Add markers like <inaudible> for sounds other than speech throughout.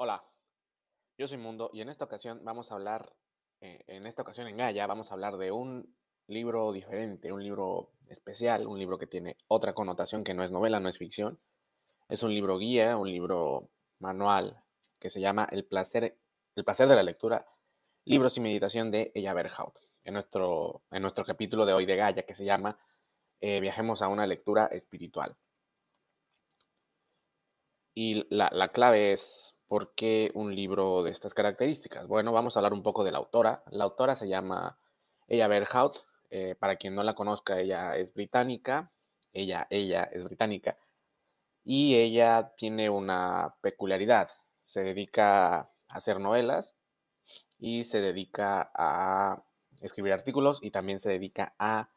Hola, yo soy Mundo y en esta ocasión vamos a hablar, eh, en esta ocasión en Gaia, vamos a hablar de un libro diferente, un libro especial, un libro que tiene otra connotación que no es novela, no es ficción. Es un libro guía, un libro manual que se llama El placer, el placer de la lectura, libros y meditación de Ella Berhaut. En nuestro, en nuestro capítulo de hoy de Gaia que se llama eh, Viajemos a una lectura espiritual. Y la, la clave es ¿Por qué un libro de estas características? Bueno, vamos a hablar un poco de la autora. La autora se llama Ella Berhout. Eh, para quien no la conozca, ella es británica. Ella, ella es británica. Y ella tiene una peculiaridad. Se dedica a hacer novelas y se dedica a escribir artículos y también se dedica a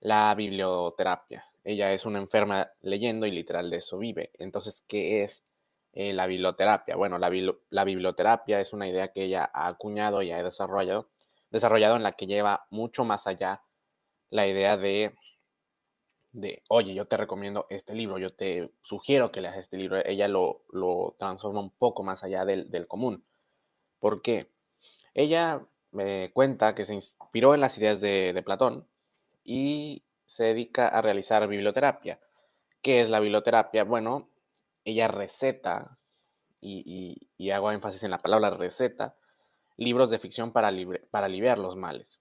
la biblioterapia. Ella es una enferma leyendo y literal de eso vive. Entonces, ¿qué es? Eh, la biblioterapia. Bueno, la, biblioterapia es una idea que ella ha acuñado y ha desarrollado, desarrollado en la que lleva mucho más allá la idea de, de, oye, yo te recomiendo este libro, yo te sugiero que leas este libro. Ella lo, transforma un poco más allá del, común. ¿Por qué? Ella me cuenta que se inspiró en las ideas de, de Platón y se dedica a realizar biblioterapia. ¿Qué es la biblioterapia? Bueno, ella receta, y, hago énfasis en la palabra receta, libros de ficción para, para aliviar los males.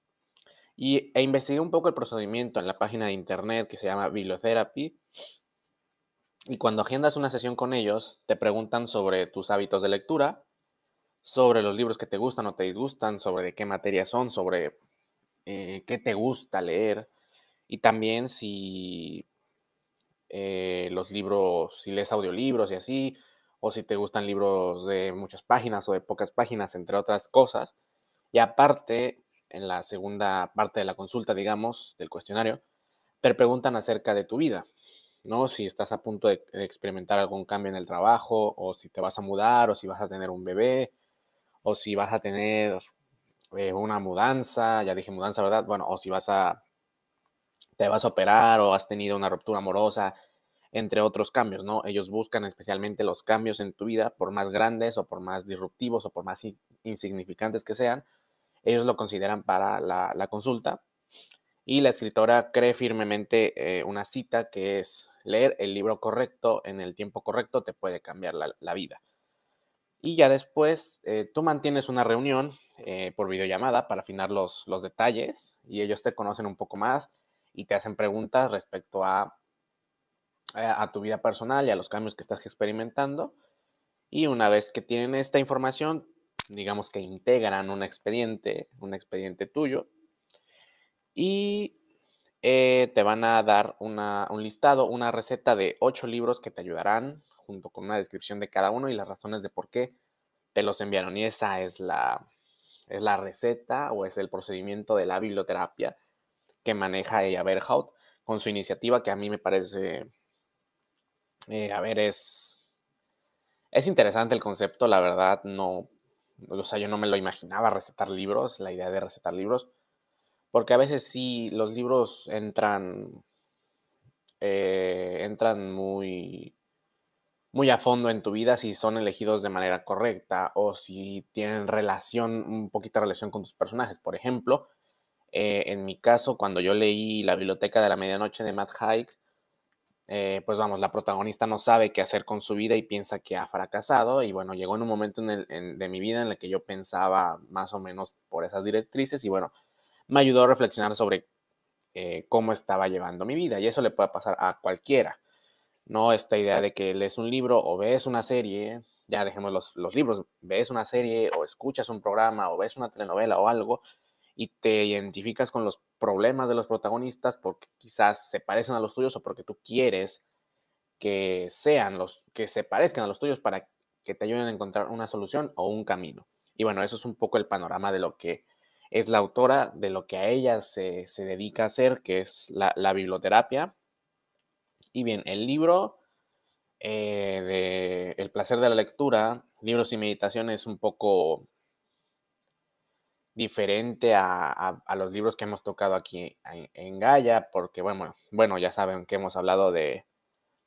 Y, e investigué un poco el procedimiento en la página de internet que se llama Bibliotherapy. Y cuando agendas una sesión con ellos, te preguntan sobre tus hábitos de lectura, sobre los libros que te gustan o te disgustan, sobre de qué materias son, sobre eh, qué te gusta leer. Y también si eh, los libros, si lees audiolibros y así, o si te gustan libros de muchas páginas o de pocas páginas, entre otras cosas. Y aparte, en la segunda parte de la consulta, digamos, del cuestionario, te preguntan acerca de tu vida, ¿no? Si estás a punto de, experimentar algún cambio en el trabajo, o si te vas a mudar, o si vas a tener un bebé, o si vas a tener eh, una mudanza, ya dije mudanza, ¿verdad? Bueno, o si vas a te vas a operar o has tenido una ruptura amorosa, entre otros cambios, ¿no? Ellos buscan especialmente los cambios en tu vida, por más grandes o por más disruptivos o por más insignificantes que sean, ellos lo consideran para la, consulta. Y la escritora cree firmemente eh, una cita que es leer el libro correcto en el tiempo correcto te puede cambiar la, vida. Y ya después eh, tú mantienes una reunión eh, por videollamada para afinar los detalles y ellos te conocen un poco más, y te hacen preguntas respecto a, a tu vida personal y a los cambios que estás experimentando. Y una vez que tienen esta información, digamos que integran un expediente, un expediente tuyo, y eh, te van a dar una, un listado, una receta de ocho libros que te ayudarán, junto con una descripción de cada uno y las razones de por qué te los enviaron. Y esa es la, es la receta o es el procedimiento de la biblioterapia que maneja ella Berhaut con su iniciativa que a mí me parece, eh, a ver, es, es interesante el concepto, la verdad, no, o sea, yo no me lo imaginaba recetar libros, la idea de recetar libros, porque a veces sí los libros entran, eh, entran muy, muy a fondo en tu vida si son elegidos de manera correcta o si tienen relación, un poquito de relación con tus personajes. Por ejemplo, eh, en mi caso, cuando yo leí La Biblioteca de la Medianoche de Matt Haig, eh, pues vamos, la protagonista no sabe qué hacer con su vida y piensa que ha fracasado. Y bueno, llegó en un momento en el, de mi vida en el que yo pensaba más o menos por esas directrices y bueno, me ayudó a reflexionar sobre eh, cómo estaba llevando mi vida. Y eso le puede pasar a cualquiera. No esta idea de que lees un libro o ves una serie, ya dejemos los, los libros, ves una serie o escuchas un programa o ves una telenovela o algo y te identificas con los problemas de los protagonistas porque quizás se parecen a los tuyos o porque tú quieres que sean los que se parezcan a los tuyos para que te ayuden a encontrar una solución o un camino. Y bueno, eso es un poco el panorama de lo que es la autora, de lo que a ella se, dedica a hacer, que es la, biblioterapia. Y bien, el libro eh, de El placer de la lectura, libros y meditaciones, un poco diferente a, a, los libros que hemos tocado aquí en, Gaia, porque bueno, bueno, ya saben que hemos hablado de,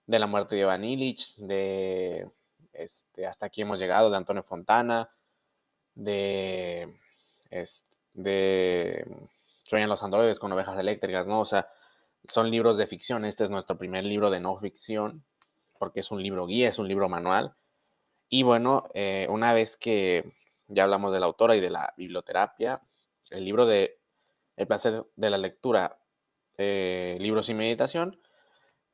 de la muerte de Ivan Illich, de este, hasta aquí hemos llegado, de Antonio Fontana, de, de Sueñan los androides con ovejas eléctricas, ¿no? O sea, son libros de ficción, este es nuestro primer libro de no ficción, porque es un libro guía, es un libro manual. Y bueno, eh, una vez que ya hablamos de la autora y de la biblioterapia. El libro de El placer de la lectura, eh, libros y meditación,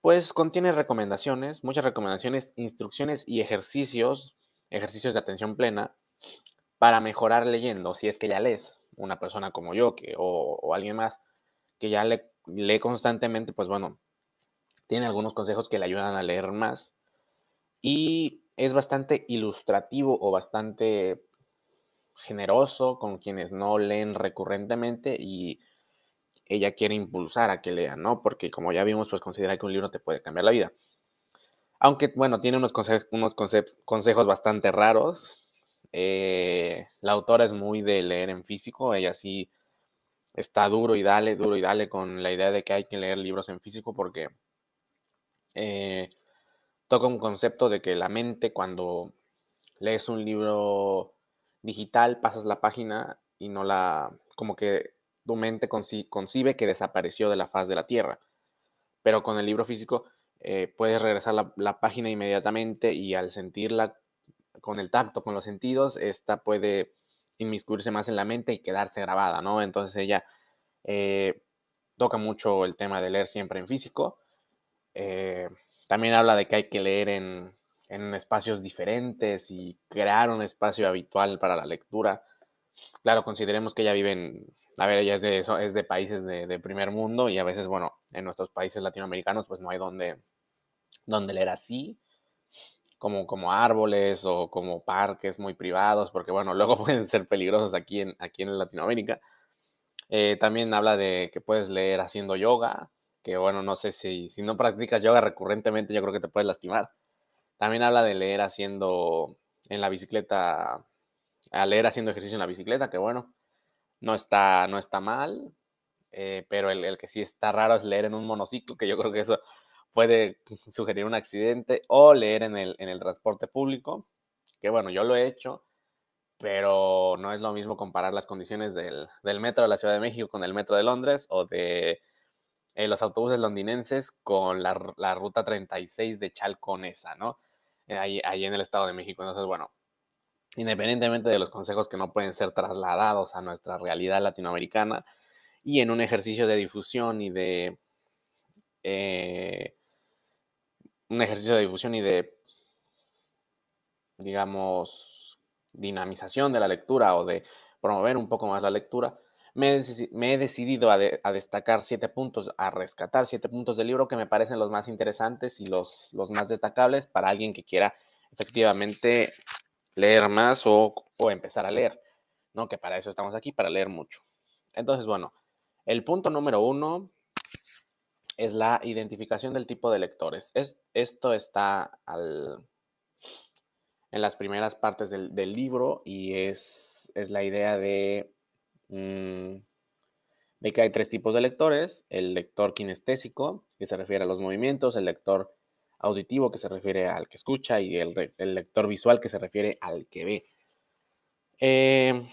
pues contiene recomendaciones, muchas recomendaciones, instrucciones y ejercicios, ejercicios de atención plena para mejorar leyendo, si es que ya lees, una persona como yo que, o, alguien más que ya lee constantemente, pues bueno, tiene algunos consejos que le ayudan a leer más. Y es bastante ilustrativo o bastante generoso con quienes no leen recurrentemente y ella quiere impulsar a que lean, ¿no? Porque como ya vimos, pues considera que un libro te puede cambiar la vida. Aunque, bueno, tiene unos, unos consejos bastante raros. Eh, la autora es muy de leer en físico, ella sí está duro y dale, duro y dale con la idea de que hay que leer libros en físico porque eh, toca un concepto de que la mente cuando lees un libro digital, pasas la página y no la, como que tu mente concibe que desapareció de la faz de la Tierra. Pero con el libro físico eh, puedes regresar la, página inmediatamente y al sentirla con el tacto, con los sentidos, esta puede inmiscuirse más en la mente y quedarse grabada, ¿no? Entonces ella eh, toca mucho el tema de leer siempre en físico. Eh, también habla de que hay que leer en en espacios diferentes y crear un espacio habitual para la lectura. Claro, consideremos que ella vive en, a ver, ella es de, es de países de, primer mundo y a veces, bueno, en nuestros países latinoamericanos pues no hay donde, donde leer así, como, como árboles o como parques muy privados, porque bueno, luego <laughs> pueden ser peligrosos aquí en, aquí en Latinoamérica. Eh, también habla de que puedes leer haciendo yoga, que bueno, no sé si, si no practicas yoga recurrentemente, yo creo que te puedes lastimar. También habla de leer haciendo en la bicicleta, a leer haciendo ejercicio en la bicicleta, que bueno, no está, no está mal, eh, pero el, que sí está raro es leer en un monociclo, que yo creo que eso puede <laughs> sugerir un accidente, o leer en el, en el transporte público, que bueno, yo lo he hecho, pero no es lo mismo comparar las condiciones del, metro de la Ciudad de México con el metro de Londres o de eh, los autobuses londinenses con la, la, ruta 36 de Chalconesa, ¿no? Eh, ahí, en el Estado de México. Entonces, bueno, independientemente de los consejos que no pueden ser trasladados a nuestra realidad latinoamericana y en un ejercicio de difusión y de... Eh, un ejercicio de difusión y de, digamos, dinamización de la lectura o de promover un poco más la lectura, me, he decidido a, destacar siete puntos, a rescatar siete puntos del libro que me parecen los más interesantes y los, más destacables para alguien que quiera efectivamente leer más o, empezar a leer, ¿no? Que para eso estamos aquí, para leer mucho. Entonces, bueno, el punto número uno es la identificación del tipo de lectores. Es, esto está al, en las primeras partes del, del libro y es, es, la idea de Mm, de que hay tres tipos de lectores, el lector kinestésico, que se refiere a los movimientos, el lector auditivo, que se refiere al que escucha, y el, lector visual, que se refiere al que ve. Em,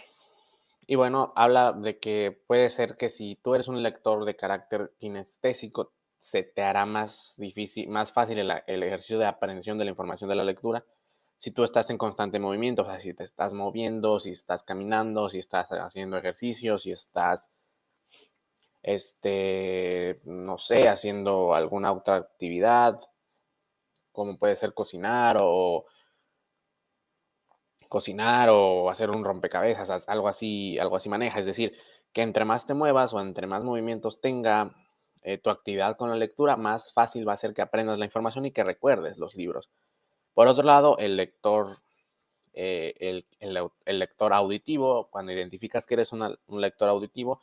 y bueno, habla de que puede ser que si tú eres un lector de carácter kinestésico, se te hará más difícil, más fácil el, el ejercicio de aprehensión de la información de la lectura, si tú estás en constante movimiento, o sea, si te estás moviendo, si estás caminando, si estás haciendo ejercicio, si estás, este, no sé, haciendo alguna otra actividad, como puede ser cocinar o cocinar o hacer un rompecabezas, algo así, algo así maneja. Es decir, que entre más te muevas o entre más movimientos tenga eh, tu actividad con la lectura, más fácil va a ser que aprendas la información y que recuerdes los libros. Por otro lado, el lector, eh, el, lector auditivo, cuando identificas que eres un lector auditivo,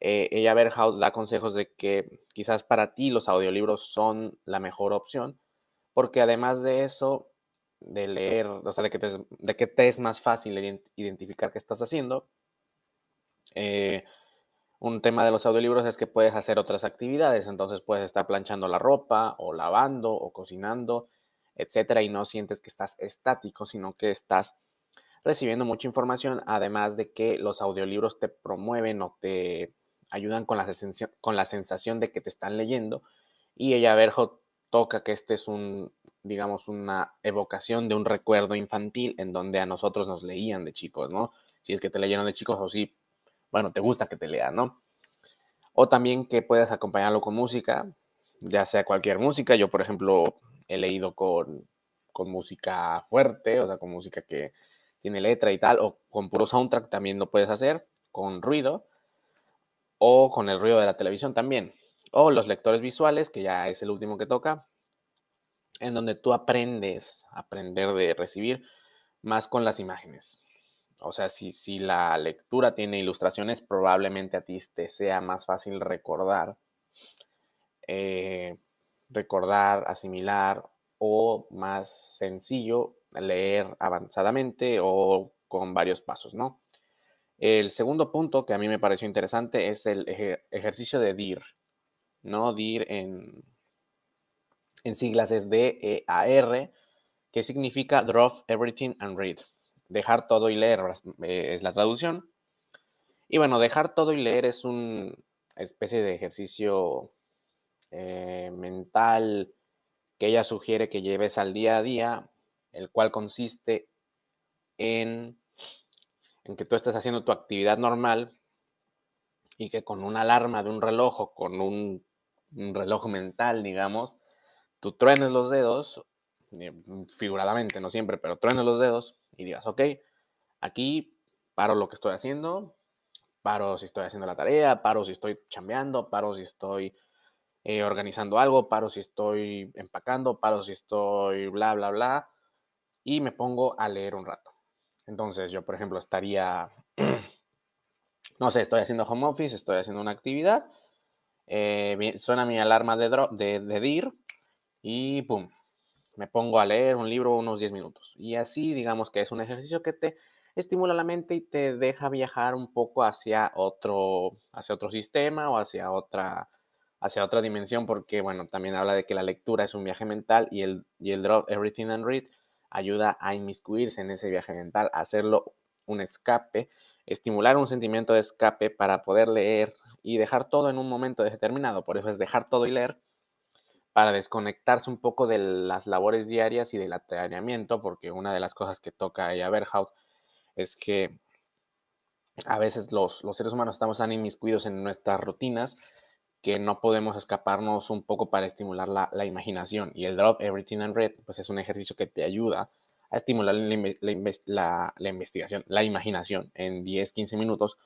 eh, ella Berhaus da consejos de que quizás para ti los audiolibros son la mejor opción, porque además de eso, de leer, o sea, de que te, es más fácil identificar qué estás haciendo, eh, un tema de los audiolibros es que puedes hacer otras actividades, entonces puedes estar planchando la ropa o lavando o cocinando etcétera, y no sientes que estás estático, sino que estás recibiendo mucha información, además de que los audiolibros te promueven o te ayudan con la, sensación, con la sensación de que te están leyendo. Y ella Berjo toca que este es un, digamos, una evocación de un recuerdo infantil en donde a nosotros nos leían de chicos, ¿no? Si es que te leyeron de chicos o si, bueno, te gusta que te lean, ¿no? O también que puedas acompañarlo con música, ya sea cualquier música. Yo, por ejemplo, he leído con, música fuerte, o sea, con música que tiene letra y tal, o con puro soundtrack también lo puedes hacer, con ruido, o con el ruido de la televisión también, o los lectores visuales, que ya es el último que toca, en donde tú aprendes, aprender de recibir más con las imágenes. O sea, si, la lectura tiene ilustraciones, probablemente a ti te sea más fácil recordar eh, recordar, asimilar o más sencillo, leer avanzadamente o con varios pasos, ¿no? El segundo punto que a mí me pareció interesante es el ejercicio de DIR, ¿no? DIR en, en siglas es D-E-A-R, que significa Drop Everything and Read. Dejar todo y leer eh, es la traducción. Y bueno, dejar todo y leer es una especie de ejercicio eh, mental que ella sugiere que lleves al día a día, el cual consiste en, en que tú estés haciendo tu actividad normal y que con una alarma de un reloj o con un, un reloj mental, digamos, tú truenes los dedos, eh, figuradamente, no siempre, pero truenes los dedos y digas, ok, aquí paro lo que estoy haciendo, paro si estoy haciendo la tarea, paro si estoy chambeando, paro si estoy eh, organizando algo, paro si estoy empacando, paro si estoy bla, bla, bla, y me pongo a leer un rato. Entonces yo, por ejemplo, estaría, <clears throat> no sé, estoy haciendo home office, estoy haciendo una actividad, eh, suena mi alarma de, de, de DIR y ¡pum! Me pongo a leer un libro unos 10 minutos. Y así digamos que es un ejercicio que te estimula la mente y te deja viajar un poco hacia otro, hacia otro sistema o hacia otra hacia otra dimensión porque, bueno, también habla de que la lectura es un viaje mental y el, el drop Everything and Read ayuda a inmiscuirse en ese viaje mental, a hacerlo un escape, estimular un sentimiento de escape para poder leer y dejar todo en un momento determinado. Por eso es dejar todo y leer para desconectarse un poco de las labores diarias y del atareamiento, porque una de las cosas que toca ella Berghaus es que a veces los, los seres humanos estamos tan inmiscuidos en nuestras rutinas que no podemos escaparnos un poco para estimular la, imaginación. Y el Drop Everything and Red, pues es un ejercicio que te ayuda a estimular la, investigación, la imaginación en 10, 15 minutos,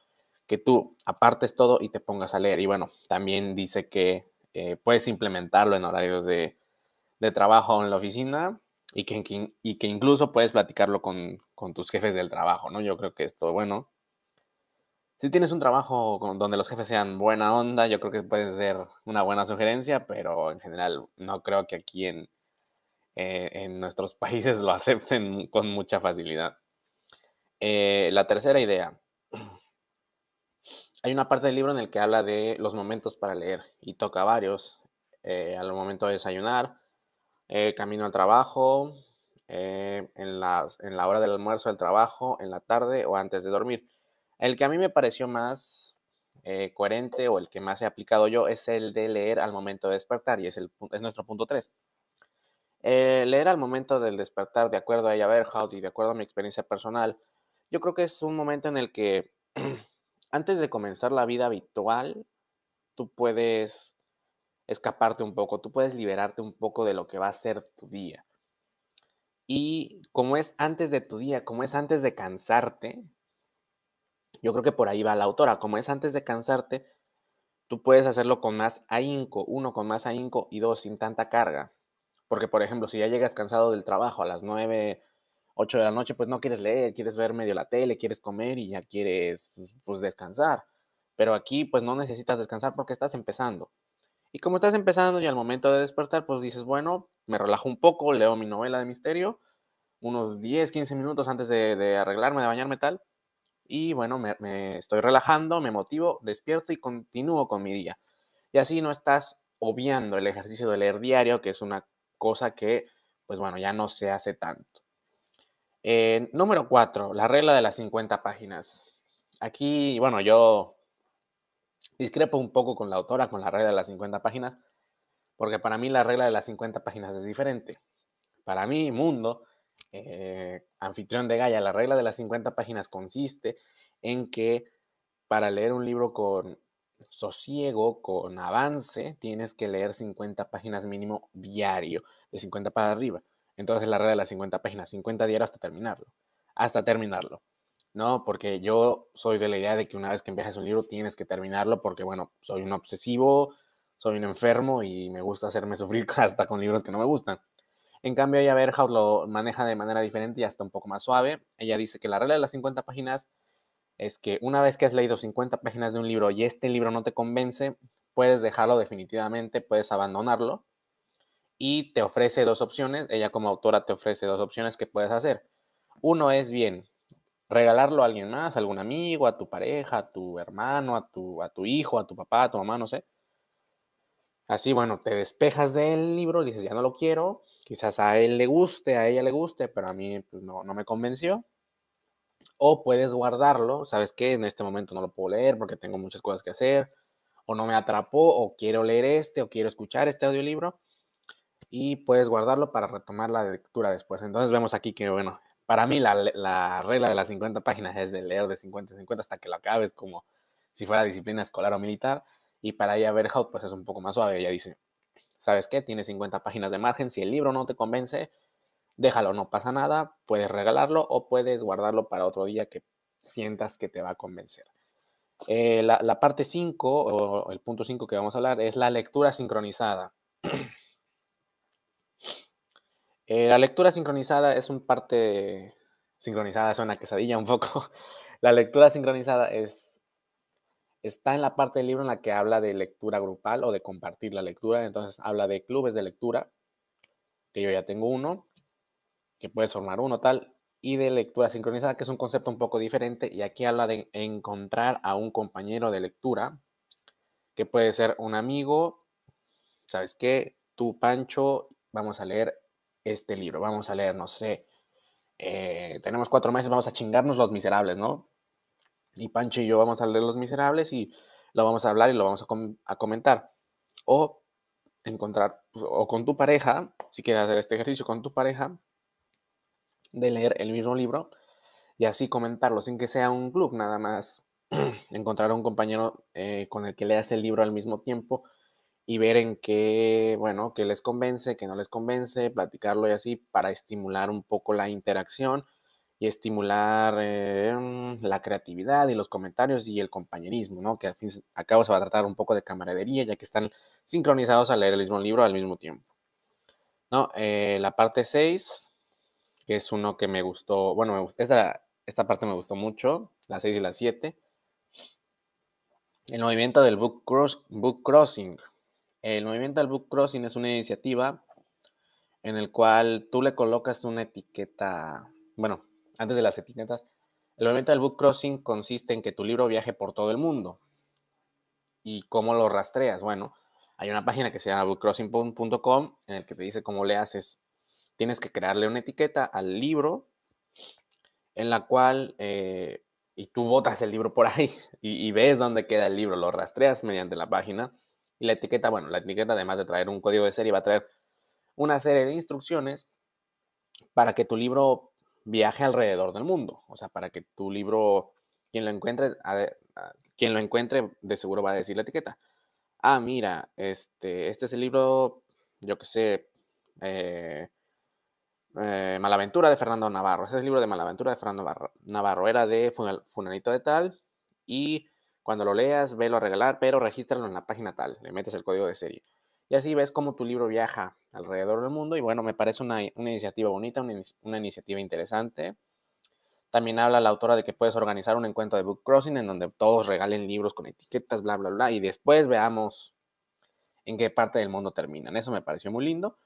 que tú apartes todo y te pongas a leer. Y bueno, también dice que eh, puedes implementarlo en horarios de, de trabajo en la oficina y que, y que incluso puedes platicarlo con, con tus jefes del trabajo, ¿no? Yo creo que esto, bueno, si tienes un trabajo donde los jefes sean buena onda, yo creo que puede ser una buena sugerencia, pero en general no creo que aquí en, eh, nuestros <laughs> países lo acepten con mucha facilidad. Eh, la tercera idea. Hay una parte del libro en el que habla de los momentos para leer y toca varios. Eh, al momento de desayunar, camino al trabajo, en, en la hora del almuerzo del trabajo, en la tarde o antes de dormir. El que a mí me pareció más eh, coherente o el que más he aplicado yo es el de leer al momento de despertar y es, nuestro punto 3. Eh, leer al momento del despertar, de acuerdo a ella, Howdy, y de acuerdo a mi experiencia personal, yo creo que es un momento en el que <clears throat> antes de comenzar la vida habitual, tú puedes escaparte un poco, tú puedes liberarte un poco de lo que va a ser tu día. Y como es antes de tu día, como es antes de cansarte, yo creo que por ahí va la autora. Como es antes de cansarte, tú puedes hacerlo con más ahínco, uno con más ahínco y dos sin tanta carga. Porque, por ejemplo, si ya llegas cansado del trabajo a las nueve, ocho de la noche, pues no quieres leer, quieres ver medio la tele, quieres comer y ya quieres, pues, descansar. Pero aquí, pues, no necesitas descansar porque estás empezando. Y como estás empezando y al momento de despertar, pues dices, bueno, me relajo un poco, leo mi novela de misterio, unos 10, 15 minutos antes de, de arreglarme, de bañarme tal, y bueno, me, estoy relajando, me motivo, despierto y continúo con mi día. Y así no estás obviando el ejercicio de leer diario, que es una cosa que, pues bueno, ya no se hace tanto. Eh, número cuatro, la regla de las 50 páginas. Aquí, bueno, yo discrepo un poco con la autora, con la regla de las 50 páginas, porque para mí la regla de las 50 páginas es diferente. Para mí, mundo, eh, anfitrión de Gaia, la regla de las 50 páginas consiste en que para leer un libro con sosiego, con avance, tienes que leer 50 páginas mínimo diario, de 50 para arriba. Entonces la regla de las 50 páginas, 50 diarios hasta terminarlo, hasta terminarlo. No, porque yo soy de la idea de que una vez que empiezas un libro tienes que terminarlo porque, bueno, soy un obsesivo, soy un enfermo y me gusta hacerme sufrir <laughs> hasta con libros que no me gustan. En cambio, ella Berhaus lo maneja de manera diferente y hasta un poco más suave. Ella dice que la regla de las 50 páginas es que una vez que has leído 50 páginas de un libro y este libro no te convence, puedes dejarlo definitivamente, puedes abandonarlo y te ofrece dos opciones. Ella como autora te ofrece dos opciones que puedes hacer. Uno es bien regalarlo a alguien más, a algún amigo, a tu pareja, a tu hermano, a tu, a tu hijo, a tu papá, a tu mamá, no sé Así, bueno, te despejas del libro, dices, ya no lo quiero, quizás a él le guste, a ella le guste, pero a mí pues, no, me convenció. O puedes guardarlo, ¿sabes qué? En este momento no lo puedo leer porque tengo muchas cosas que hacer, o no me atrapó, o quiero leer este, o quiero escuchar este audiolibro, y puedes guardarlo para retomar la lectura después. Entonces vemos aquí que, bueno, para mí la, la regla de las 50 páginas es de leer de 50 a 50 hasta que lo acabes como si fuera disciplina escolar o militar. Y para ella Berhout, pues es un poco más suave. Ella dice, ¿sabes qué? Tiene 50 páginas de margen. Si el libro no te convence, déjalo, no pasa nada. Puedes regalarlo o puedes guardarlo para otro día que sientas que te va a convencer. Eh, la, parte 5, o el punto 5 que vamos a hablar, es la lectura sincronizada. <clears throat> Eh, la lectura sincronizada es un parte... Sincronizada suena a quesadilla un poco. <laughs> La lectura sincronizada es está en la parte del libro en la que habla de lectura grupal o de compartir la lectura. Entonces habla de clubes de lectura, que yo ya tengo uno, que puedes formar uno tal, y de lectura sincronizada, que es un concepto un poco diferente. Y aquí habla de encontrar a un compañero de lectura, que puede ser un amigo, ¿sabes qué? Tú, Pancho, vamos a leer este libro, vamos a leer, no sé. Eh, tenemos cuatro meses, vamos a chingarnos los miserables, ¿no? Y Pancho y yo vamos a leer Los Miserables y lo vamos a hablar y lo vamos a, comentar. O encontrar, pues, o con tu pareja, si quieres hacer este ejercicio con tu pareja, de leer el mismo libro y así comentarlo, sin que sea un club, nada más <clears throat> encontrar a un compañero eh, con el que leas el libro al mismo tiempo y ver en qué, bueno, qué les convence, qué no les convence, platicarlo y así para estimular un poco la interacción y estimular eh, em, la creatividad y los comentarios y el compañerismo, ¿no? Que al fin al cabo se va a tratar un poco de camaradería, ya que están sincronizados a leer el mismo libro al mismo tiempo. ¿No? Eh, la parte 6, que es uno que me gustó, bueno, me gustó, esta, parte me gustó mucho, la 6 y la 7. El movimiento del book, cross, book Crossing. El movimiento del Book Crossing es una iniciativa en el cual tú le colocas una etiqueta, bueno, antes de las etiquetas, el movimiento del book crossing consiste en que tu libro viaje por todo el mundo. ¿Y cómo lo rastreas? Bueno, hay una página que se llama bookcrossing.com en el que te dice cómo le haces. Tienes que crearle una etiqueta al libro en la cual, eh, y tú botas el libro por ahí <laughs> y, y ves dónde queda el libro, lo rastreas mediante la página. Y la etiqueta, bueno, la etiqueta además de traer un código de serie, va a traer una serie de instrucciones para que tu libro viaje alrededor del mundo. O sea, para que tu libro, quien lo encuentre, ah, quien lo encuentre, de seguro va a decir la etiqueta. Ah, mira, este, este es el libro, yo qué sé, eh, eh, Malaventura de Fernando Navarro. Ese es el libro de Malaventura de Fernando Navarro. era de Funanito de Tal. Y cuando lo leas, velo a regalar, pero regístralo en la página tal. Le metes el código de serie. Y así ves cómo tu libro viaja alrededor del mundo. Y bueno, me parece una, iniciativa bonita, una, iniciativa interesante. También habla la autora de que puedes organizar un encuentro de book crossing en donde todos regalen libros con etiquetas, bla, bla, bla. Y después veamos en qué parte del mundo terminan. Eso me pareció muy lindo.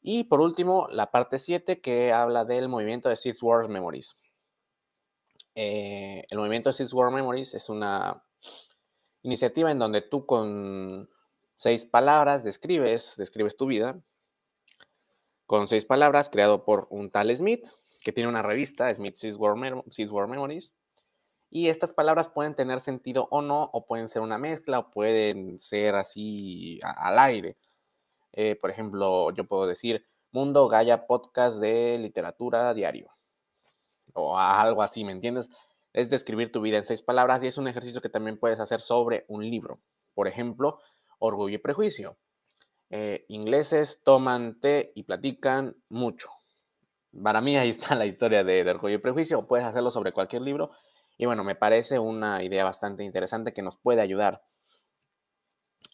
Y por último, la parte 7 que habla del movimiento de Six World Memories. Eh, el movimiento de Six World Memories es una iniciativa en donde tú con seis palabras, describes, describes tu vida con seis palabras, creado por un tal Smith, que tiene una revista, Smith Six War, Memories, y estas palabras pueden tener sentido o no, o pueden ser una mezcla, o pueden ser así al aire. Eh, por ejemplo, yo puedo decir Mundo Gaia Podcast de Literatura Diario, o algo así, ¿me entiendes? Es describir tu vida en seis palabras y es un ejercicio que también puedes hacer sobre un libro. Por ejemplo, Orgullo y Prejuicio. Eh, ingleses toman té y platican mucho. Para mí ahí está la historia de, Orgullo y Prejuicio. Puedes hacerlo sobre cualquier libro. Y bueno, me parece una idea bastante interesante que nos puede ayudar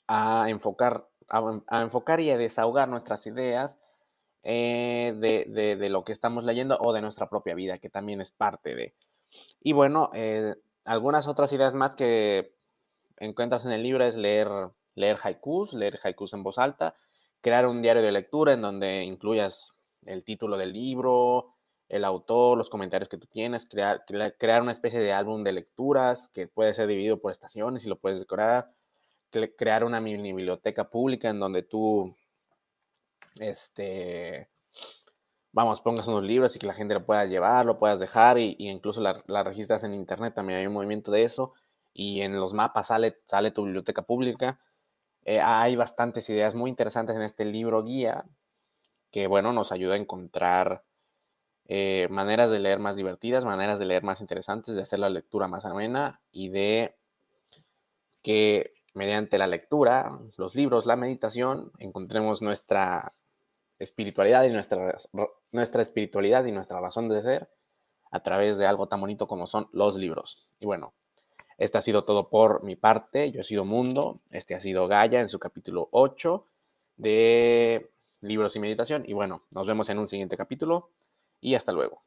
a enfocar, a, enfocar y a desahogar nuestras ideas eh, de, lo que estamos leyendo o de nuestra propia vida, que también es parte de. Y bueno, eh, algunas otras ideas más que encuentras en el libro es leer leer haikus, leer haikus en voz alta, crear un diario de lectura en donde incluyas el título del libro, el autor, los comentarios que tú tienes, crear, una especie de álbum de lecturas que puede ser dividido por estaciones y lo puedes decorar, crear una mini biblioteca pública en donde tú, este, vamos, pongas unos libros y que la gente lo pueda llevar, lo puedas dejar y, incluso la, registras en internet, también hay un movimiento de eso y en los mapas sale, sale tu biblioteca pública eh, hay bastantes ideas muy interesantes en este libro guía que, bueno, nos ayuda a encontrar eh, maneras de leer más divertidas, maneras de leer más interesantes, de hacer la lectura más amena y de que mediante la lectura, los libros, la meditación, encontremos nuestra espiritualidad y nuestra, nuestra espiritualidad y nuestra razón de ser a través de algo tan bonito como son los libros. Y bueno, este ha sido todo por mi parte. Yo he sido Mundo. Este ha sido Gaia en su capítulo 8 de Libros y Meditación. Y bueno, nos vemos en un siguiente capítulo y hasta luego.